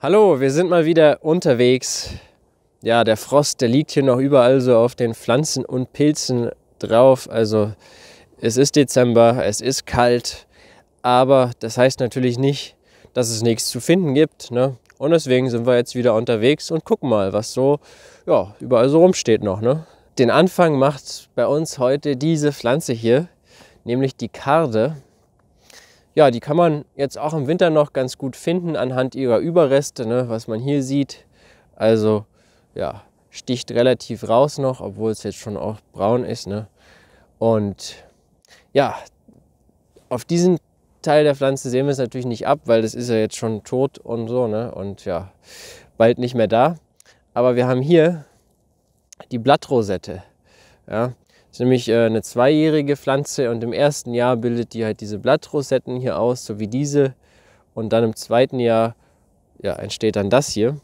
Hallo, wir sind mal wieder unterwegs. Ja, der Frost, der liegt hier noch überall so auf den Pflanzen und Pilzen drauf. Also es ist Dezember, es ist kalt, aber das heißt natürlich nicht, dass es nichts zu finden gibt. Ne? Und deswegen sind wir jetzt wieder unterwegs und gucken mal, was so ja, überall so rumsteht noch. Ne? Den Anfang macht bei uns heute diese Pflanze hier, nämlich die Karde. Ja, die kann man jetzt auch im Winter noch ganz gut finden anhand ihrer Überreste, ne, was man hier sieht. Also ja, sticht relativ raus noch, obwohl es jetzt schon auch braun ist. Ne? Und ja, auf diesen Teil der Pflanze sehen wir es natürlich nicht ab, weil das ist ja jetzt schon tot und so, ne? Und ja, bald nicht mehr da. Aber wir haben hier die Blattrosette. Ja? Das ist nämlich äh, eine zweijährige Pflanze und im ersten Jahr bildet die halt diese Blattrosetten hier aus, so wie diese. Und dann im zweiten Jahr ja, entsteht dann das hier.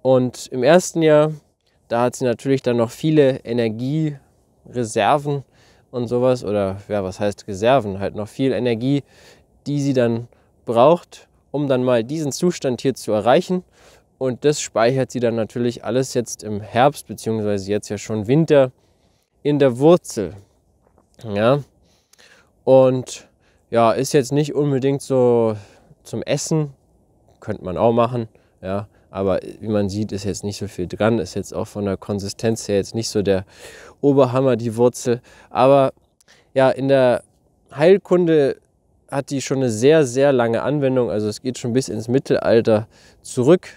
Und im ersten Jahr, da hat sie natürlich dann noch viele Energiereserven und sowas oder ja, was heißt Reserven, halt noch viel Energie, die sie dann braucht, um dann mal diesen Zustand hier zu erreichen. Und das speichert sie dann natürlich alles jetzt im Herbst, beziehungsweise jetzt ja schon Winter, in der Wurzel. Ja. Und ja, ist jetzt nicht unbedingt so zum Essen, könnte man auch machen, ja. Aber wie man sieht, ist jetzt nicht so viel dran, ist jetzt auch von der Konsistenz her jetzt nicht so der Oberhammer, die Wurzel. Aber ja, in der Heilkunde hat die schon eine sehr, sehr lange Anwendung. Also es geht schon bis ins Mittelalter zurück.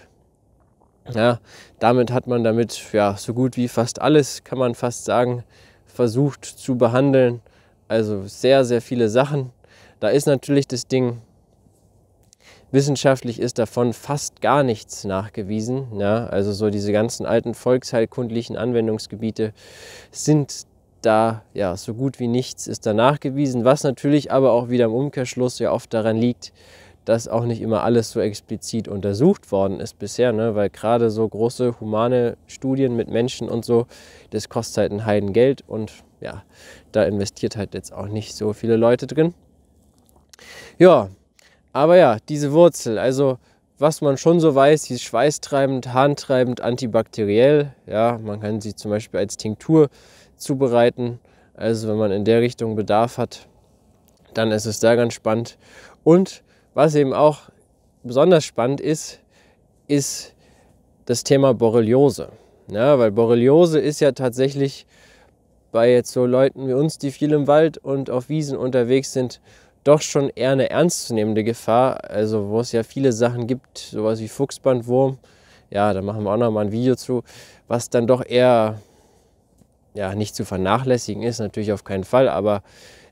Ja, damit hat man damit ja, so gut wie fast alles, kann man fast sagen, versucht zu behandeln. Also sehr, sehr viele Sachen. Da ist natürlich das Ding, wissenschaftlich ist davon fast gar nichts nachgewiesen. Ja, also so diese ganzen alten volksheilkundlichen Anwendungsgebiete sind da ja so gut wie nichts ist da nachgewiesen, was natürlich aber auch wieder im Umkehrschluss ja oft daran liegt, dass auch nicht immer alles so explizit untersucht worden ist bisher, ne? weil gerade so große humane Studien mit Menschen und so, das kostet halt ein Heidengeld und ja, da investiert halt jetzt auch nicht so viele Leute drin. Ja, aber ja, diese Wurzel, also was man schon so weiß, sie ist schweißtreibend, harntreibend, antibakteriell. Ja, man kann sie zum Beispiel als Tinktur zubereiten. Also wenn man in der Richtung Bedarf hat, dann ist es da ganz spannend. Und was eben auch besonders spannend ist, ist das Thema Borreliose. Ja, weil Borreliose ist ja tatsächlich bei jetzt so Leuten wie uns, die viel im Wald und auf Wiesen unterwegs sind, doch schon eher eine ernstzunehmende Gefahr. Also wo es ja viele Sachen gibt, sowas wie Fuchsbandwurm. Ja, da machen wir auch nochmal ein Video zu, was dann doch eher ja, nicht zu vernachlässigen ist, natürlich auf keinen Fall, aber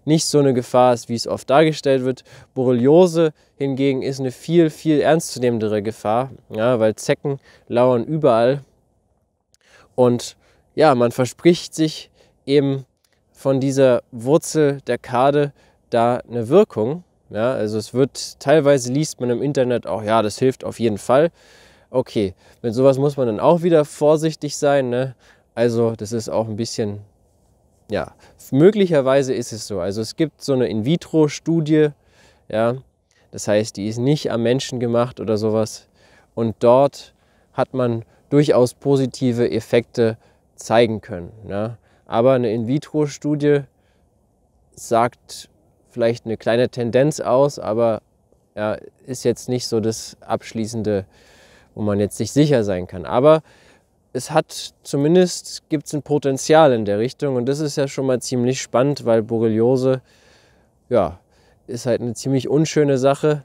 nicht so eine Gefahr ist, wie es oft dargestellt wird. Borreliose hingegen ist eine viel, viel ernstzunehmendere Gefahr, ja, weil Zecken lauern überall. Und ja, man verspricht sich eben von dieser Wurzel der Kade da eine Wirkung. Ja, also es wird, teilweise liest man im Internet auch, ja, das hilft auf jeden Fall. Okay, mit sowas muss man dann auch wieder vorsichtig sein. Ne? Also das ist auch ein bisschen ja, möglicherweise ist es so. Also es gibt so eine In-vitro-Studie, ja, das heißt, die ist nicht am Menschen gemacht oder sowas. Und dort hat man durchaus positive Effekte zeigen können. Ja. Aber eine In-vitro-Studie sagt vielleicht eine kleine Tendenz aus, aber ja, ist jetzt nicht so das abschließende, wo man jetzt sich sicher sein kann. Aber es hat zumindest gibt es ein Potenzial in der Richtung und das ist ja schon mal ziemlich spannend, weil Borreliose ja ist halt eine ziemlich unschöne Sache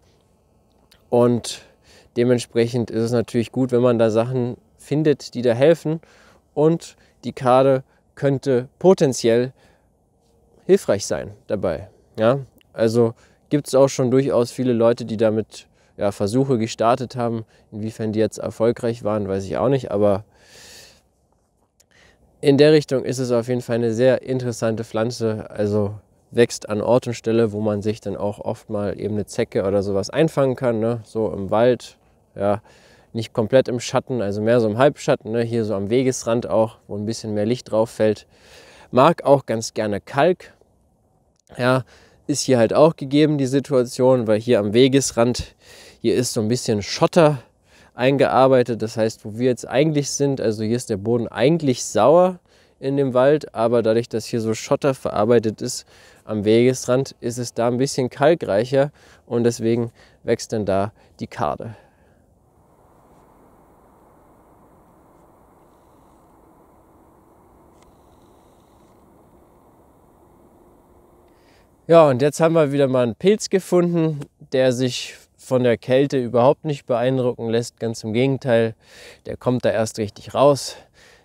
und dementsprechend ist es natürlich gut, wenn man da Sachen findet, die da helfen und die Karte könnte potenziell hilfreich sein dabei. Ja, also gibt es auch schon durchaus viele Leute, die damit ja, Versuche gestartet haben. Inwiefern die jetzt erfolgreich waren, weiß ich auch nicht, aber in der Richtung ist es auf jeden Fall eine sehr interessante Pflanze. Also wächst an Ort und Stelle, wo man sich dann auch oft mal eben eine Zecke oder sowas einfangen kann. Ne? So im Wald, ja, nicht komplett im Schatten, also mehr so im Halbschatten. Ne? Hier so am Wegesrand auch, wo ein bisschen mehr Licht drauf fällt. Mag auch ganz gerne Kalk. Ja, ist hier halt auch gegeben, die Situation, weil hier am Wegesrand, hier ist so ein bisschen Schotter eingearbeitet. Das heißt, wo wir jetzt eigentlich sind, also hier ist der Boden eigentlich sauer in dem Wald, aber dadurch, dass hier so Schotter verarbeitet ist am Wegesrand, ist es da ein bisschen kalkreicher und deswegen wächst dann da die Karte. Ja, und jetzt haben wir wieder mal einen Pilz gefunden, der sich von der Kälte überhaupt nicht beeindrucken lässt. Ganz im Gegenteil, der kommt da erst richtig raus.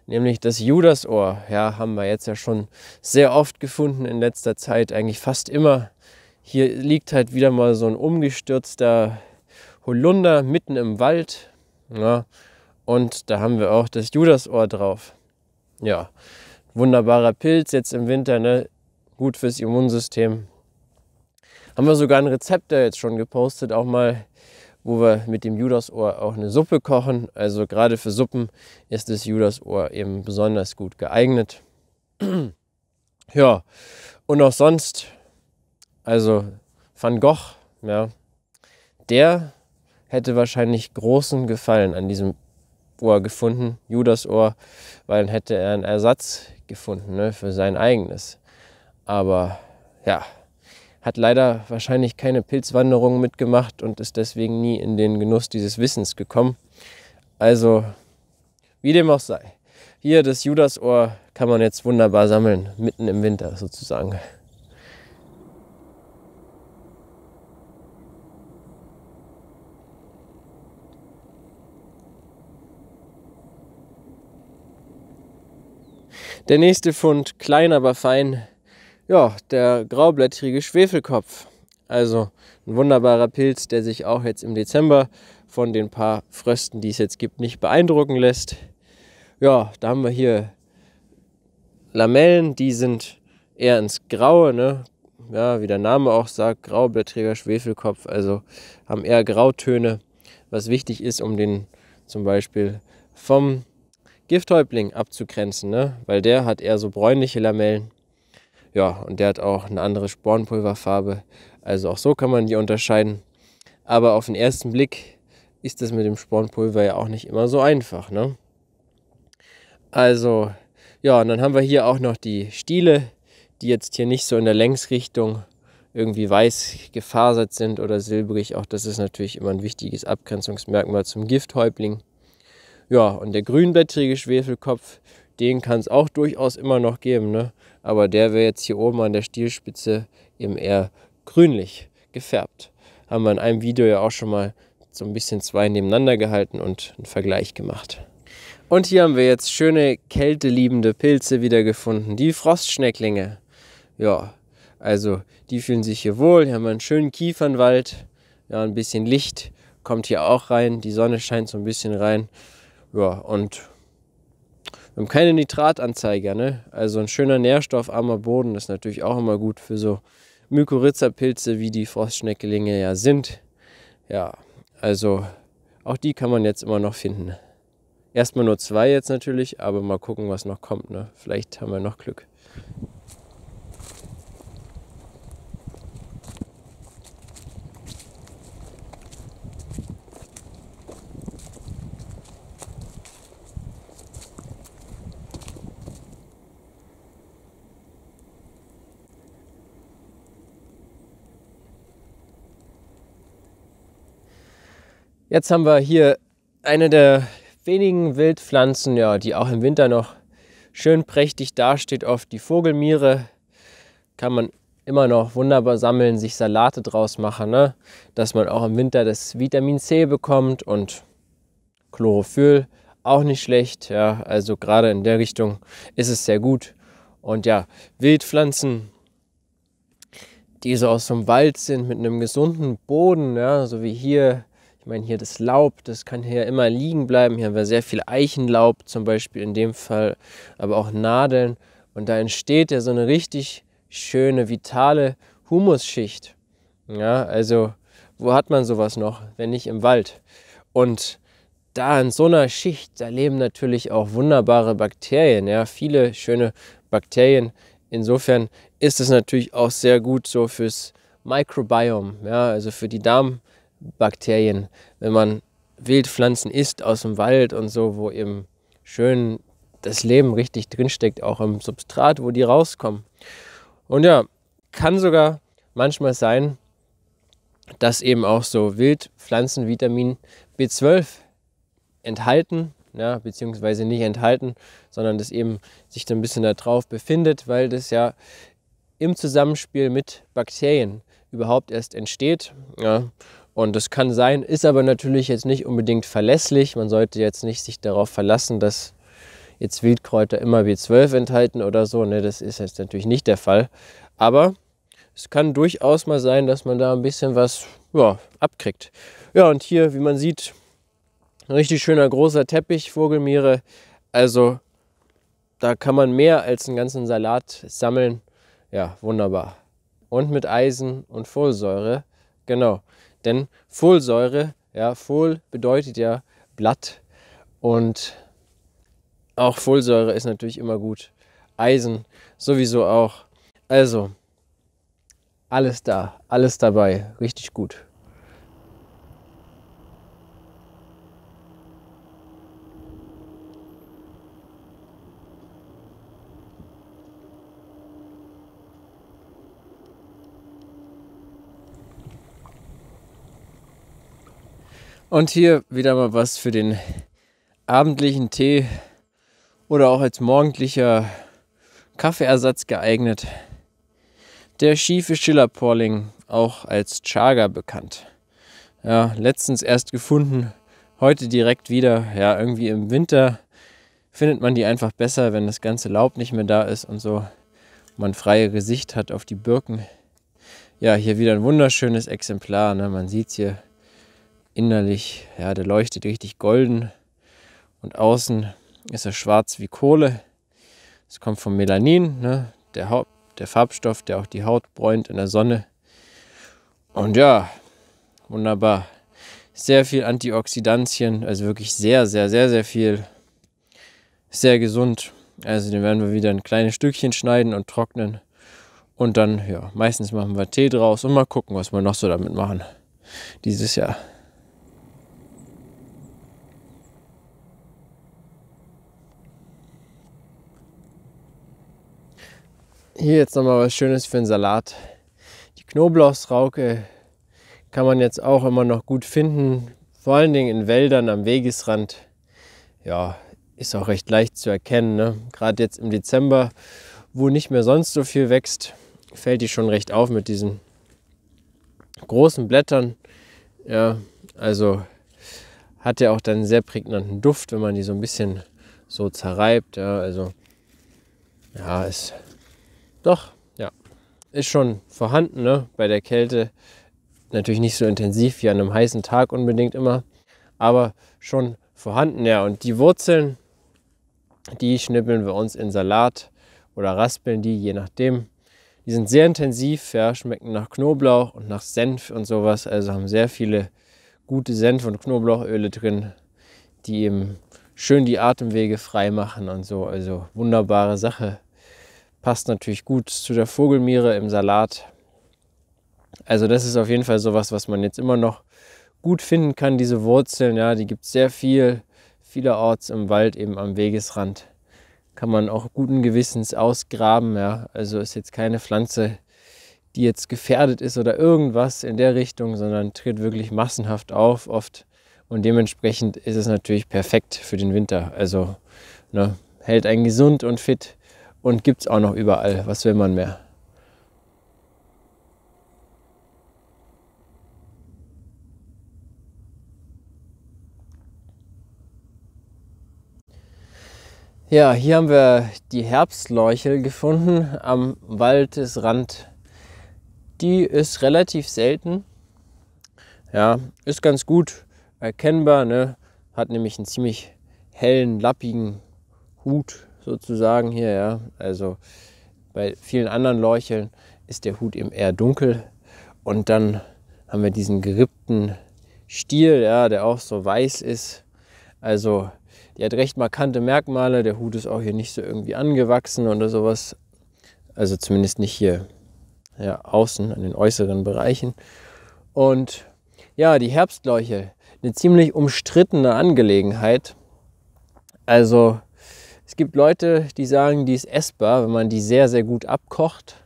Nämlich das Judasohr, ja, haben wir jetzt ja schon sehr oft gefunden in letzter Zeit, eigentlich fast immer. Hier liegt halt wieder mal so ein umgestürzter Holunder mitten im Wald. Ja, und da haben wir auch das Judasohr drauf. Ja, wunderbarer Pilz jetzt im Winter, ne? gut fürs Immunsystem, haben wir sogar ein Rezept da jetzt schon gepostet, auch mal, wo wir mit dem Judasohr auch eine Suppe kochen. Also gerade für Suppen ist das Judasohr eben besonders gut geeignet. ja, und auch sonst, also Van Gogh, ja, der hätte wahrscheinlich großen Gefallen an diesem Ohr gefunden, Judasohr, weil dann hätte er einen Ersatz gefunden ne, für sein eigenes. Aber ja, hat leider wahrscheinlich keine Pilzwanderungen mitgemacht und ist deswegen nie in den Genuss dieses Wissens gekommen. Also, wie dem auch sei. Hier das Judasohr kann man jetzt wunderbar sammeln, mitten im Winter sozusagen. Der nächste Fund, klein aber fein, ja, der graublättrige Schwefelkopf. Also ein wunderbarer Pilz, der sich auch jetzt im Dezember von den paar Frösten, die es jetzt gibt, nicht beeindrucken lässt. Ja, da haben wir hier Lamellen, die sind eher ins Graue, ne? ja, wie der Name auch sagt, graublättriger Schwefelkopf, also haben eher Grautöne, was wichtig ist, um den zum Beispiel vom Gifthäubling abzugrenzen, ne? weil der hat eher so bräunliche Lamellen. Ja, und der hat auch eine andere Spornpulverfarbe. Also auch so kann man die unterscheiden. Aber auf den ersten Blick ist das mit dem Spornpulver ja auch nicht immer so einfach. Ne? Also, ja, und dann haben wir hier auch noch die Stiele, die jetzt hier nicht so in der Längsrichtung irgendwie weiß gefasert sind oder silbrig. Auch das ist natürlich immer ein wichtiges Abgrenzungsmerkmal zum Gifthäubling. Ja, und der grünblättrige Schwefelkopf, den kann es auch durchaus immer noch geben. Ne? aber der wäre jetzt hier oben an der Stielspitze eben eher grünlich gefärbt. Haben wir in einem Video ja auch schon mal so ein bisschen zwei nebeneinander gehalten und einen Vergleich gemacht. Und hier haben wir jetzt schöne kälteliebende Pilze wiedergefunden, die Frostschnecklinge. Ja, also die fühlen sich hier wohl. Hier haben wir einen schönen Kiefernwald. Ja, ein bisschen Licht kommt hier auch rein. Die Sonne scheint so ein bisschen rein. Ja, und wir haben keine Nitratanzeiger, ne? Also ein schöner nährstoffarmer Boden ist natürlich auch immer gut für so Mykorrhizapilze, wie die Frostschneckelinge ja sind. Ja, also auch die kann man jetzt immer noch finden. Erstmal nur zwei jetzt natürlich, aber mal gucken, was noch kommt. Ne? Vielleicht haben wir noch Glück. Jetzt haben wir hier eine der wenigen Wildpflanzen, ja, die auch im Winter noch schön prächtig dasteht, oft die Vogelmiere. Kann man immer noch wunderbar sammeln, sich Salate draus machen, ne? dass man auch im Winter das Vitamin C bekommt und Chlorophyll auch nicht schlecht. Ja, also gerade in der Richtung ist es sehr gut. Und ja, Wildpflanzen, die so aus dem Wald sind mit einem gesunden Boden, ja, so wie hier ich meine, hier das Laub, das kann hier immer liegen bleiben. Hier haben wir sehr viel Eichenlaub zum Beispiel in dem Fall, aber auch Nadeln. Und da entsteht ja so eine richtig schöne, vitale Humusschicht. Ja, also wo hat man sowas noch, wenn nicht im Wald? Und da in so einer Schicht, da leben natürlich auch wunderbare Bakterien, ja, viele schöne Bakterien. Insofern ist es natürlich auch sehr gut so fürs Mikrobiom, ja, also für die Darm, Bakterien. Wenn man Wildpflanzen isst aus dem Wald und so, wo eben schön das Leben richtig drinsteckt, auch im Substrat, wo die rauskommen. Und ja, kann sogar manchmal sein, dass eben auch so Wildpflanzen Vitamin B12 enthalten, ja, beziehungsweise nicht enthalten, sondern das eben sich so ein bisschen da drauf befindet, weil das ja im Zusammenspiel mit Bakterien überhaupt erst entsteht. Ja. Und das kann sein, ist aber natürlich jetzt nicht unbedingt verlässlich. Man sollte jetzt nicht sich darauf verlassen, dass jetzt Wildkräuter immer B12 enthalten oder so. Ne, das ist jetzt natürlich nicht der Fall. Aber es kann durchaus mal sein, dass man da ein bisschen was ja, abkriegt. Ja, und hier, wie man sieht, ein richtig schöner großer Teppich, Vogelmiere. Also da kann man mehr als einen ganzen Salat sammeln. Ja, wunderbar. Und mit Eisen und Folsäure. Genau. Denn Folsäure, ja, Fol bedeutet ja Blatt und auch Folsäure ist natürlich immer gut. Eisen sowieso auch. Also, alles da, alles dabei, richtig gut. Und hier wieder mal was für den abendlichen Tee oder auch als morgendlicher Kaffeeersatz geeignet. Der schiefe Schillerporling, auch als Chaga bekannt. Ja, letztens erst gefunden, heute direkt wieder. Ja, irgendwie im Winter findet man die einfach besser, wenn das ganze Laub nicht mehr da ist und so man freie Gesicht hat auf die Birken. Ja, hier wieder ein wunderschönes Exemplar. Ne? Man sieht es hier innerlich, ja, der leuchtet richtig golden und außen ist er schwarz wie Kohle. Es kommt vom Melanin, ne? der, Haupt, der Farbstoff, der auch die Haut bräunt in der Sonne. Und ja, wunderbar. Sehr viel Antioxidantien, also wirklich sehr, sehr, sehr, sehr viel. Sehr gesund. Also den werden wir wieder ein kleines Stückchen schneiden und trocknen. Und dann, ja, meistens machen wir Tee draus und mal gucken, was wir noch so damit machen dieses Jahr. hier jetzt nochmal was Schönes für einen Salat. Die Knoblauchsrauke kann man jetzt auch immer noch gut finden, vor allen Dingen in Wäldern am Wegesrand. Ja, ist auch recht leicht zu erkennen. Ne? Gerade jetzt im Dezember, wo nicht mehr sonst so viel wächst, fällt die schon recht auf mit diesen großen Blättern. Ja, also hat ja auch dann einen sehr prägnanten Duft, wenn man die so ein bisschen so zerreibt. Ja, also ja, ist doch, ja. Ist schon vorhanden, ne? Bei der Kälte natürlich nicht so intensiv wie an einem heißen Tag unbedingt immer, aber schon vorhanden, ja. Und die Wurzeln, die schnippeln wir uns in Salat oder raspeln die, je nachdem. Die sind sehr intensiv, ja, schmecken nach Knoblauch und nach Senf und sowas. Also haben sehr viele gute Senf- und Knoblauchöle drin, die eben schön die Atemwege frei machen und so. Also wunderbare Sache. Passt natürlich gut zu der Vogelmiere im Salat. Also das ist auf jeden Fall sowas, was man jetzt immer noch gut finden kann. Diese Wurzeln, ja, die gibt es sehr viel, vielerorts im Wald, eben am Wegesrand. Kann man auch guten Gewissens ausgraben. Ja. Also ist jetzt keine Pflanze, die jetzt gefährdet ist oder irgendwas in der Richtung, sondern tritt wirklich massenhaft auf oft. Und dementsprechend ist es natürlich perfekt für den Winter. Also ne, hält einen gesund und fit und gibt es auch noch überall. Was will man mehr? Ja, hier haben wir die Herbstleuchel gefunden am Waldesrand. Die ist relativ selten. Ja, ist ganz gut erkennbar. Ne? Hat nämlich einen ziemlich hellen, lappigen Hut sozusagen hier, ja. Also bei vielen anderen Leucheln ist der Hut eben eher dunkel und dann haben wir diesen gerippten Stiel, ja, der auch so weiß ist. Also die hat recht markante Merkmale. Der Hut ist auch hier nicht so irgendwie angewachsen oder sowas. Also zumindest nicht hier ja, außen an den äußeren Bereichen. Und ja, die Herbstleuchel, eine ziemlich umstrittene Angelegenheit. Also es gibt Leute, die sagen, die ist essbar, wenn man die sehr, sehr gut abkocht.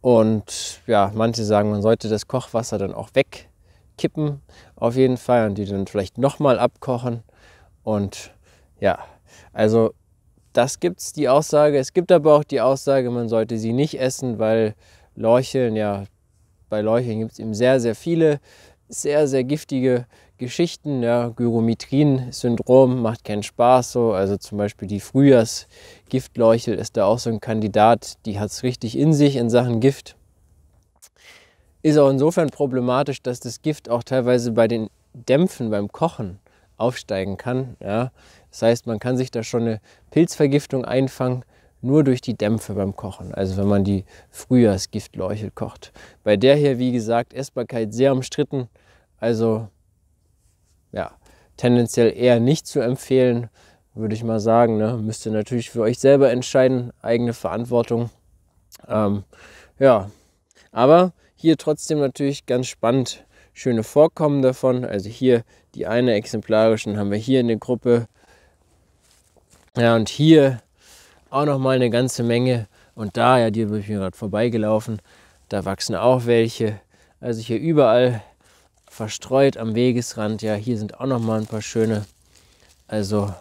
Und ja, manche sagen, man sollte das Kochwasser dann auch wegkippen, auf jeden Fall, und die dann vielleicht nochmal abkochen. Und ja, also das gibt es die Aussage. Es gibt aber auch die Aussage, man sollte sie nicht essen, weil Leucheln, ja, bei Leucheln gibt es eben sehr, sehr viele sehr, sehr giftige Geschichten. Ja, Gyrometrin-Syndrom macht keinen Spaß so. Also zum Beispiel die Frühjahrsgiftleuchel ist da auch so ein Kandidat, die hat es richtig in sich in Sachen Gift. Ist auch insofern problematisch, dass das Gift auch teilweise bei den Dämpfen beim Kochen aufsteigen kann. Ja. Das heißt, man kann sich da schon eine Pilzvergiftung einfangen, nur durch die Dämpfe beim Kochen, also wenn man die Frühjahrsgiftleuchel kocht. Bei der hier, wie gesagt, Essbarkeit sehr umstritten. Also tendenziell eher nicht zu empfehlen, würde ich mal sagen. Ne? Müsst ihr natürlich für euch selber entscheiden, eigene Verantwortung. Ähm, ja, aber hier trotzdem natürlich ganz spannend. Schöne Vorkommen davon. Also hier die eine exemplarischen haben wir hier in der Gruppe. Ja, und hier auch nochmal eine ganze Menge. Und da, ja, die bin ich mir gerade vorbeigelaufen. Da wachsen auch welche. Also hier überall verstreut am Wegesrand. Ja, hier sind auch noch mal ein paar schöne. Also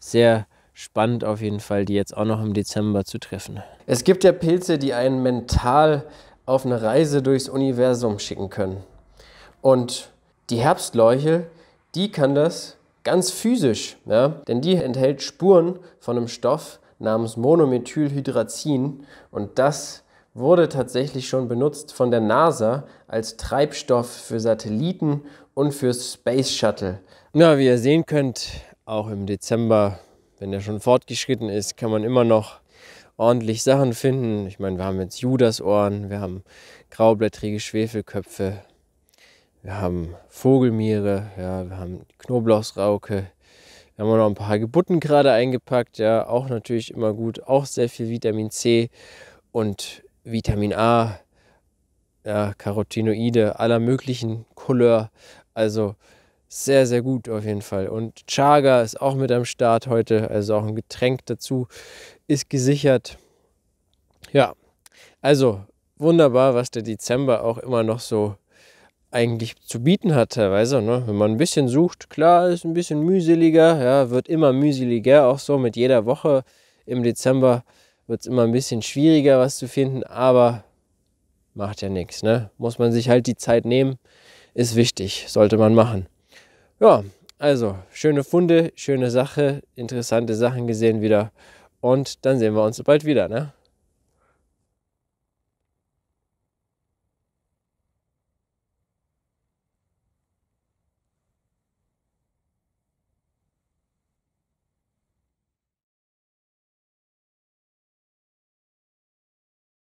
sehr spannend auf jeden Fall, die jetzt auch noch im Dezember zu treffen. Es gibt ja Pilze, die einen mental auf eine Reise durchs Universum schicken können. Und die Herbstleuche, die kann das ganz physisch, ja? denn die enthält Spuren von einem Stoff namens Monomethylhydrazin und das wurde tatsächlich schon benutzt von der NASA als Treibstoff für Satelliten und für Space Shuttle. Na, wie ihr sehen könnt, auch im Dezember, wenn der schon fortgeschritten ist, kann man immer noch ordentlich Sachen finden. Ich meine, wir haben jetzt Judasohren, wir haben graublättrige Schwefelköpfe, wir haben Vogelmiere, ja, wir haben Knoblauchsrauke, wir haben auch noch ein paar Gebutten gerade eingepackt, ja, auch natürlich immer gut, auch sehr viel Vitamin C und Vitamin A, ja, Carotinoide aller möglichen Couleur. Also sehr, sehr gut auf jeden Fall. Und Chaga ist auch mit am Start heute, also auch ein Getränk dazu ist gesichert. Ja, also wunderbar, was der Dezember auch immer noch so eigentlich zu bieten hat teilweise. Ne? Wenn man ein bisschen sucht, klar, ist ein bisschen mühseliger, ja, wird immer mühseliger, auch so mit jeder Woche im Dezember wird es immer ein bisschen schwieriger, was zu finden, aber macht ja nichts. Ne? Muss man sich halt die Zeit nehmen, ist wichtig, sollte man machen. Ja, also schöne Funde, schöne Sache, interessante Sachen gesehen wieder und dann sehen wir uns bald wieder. Ne?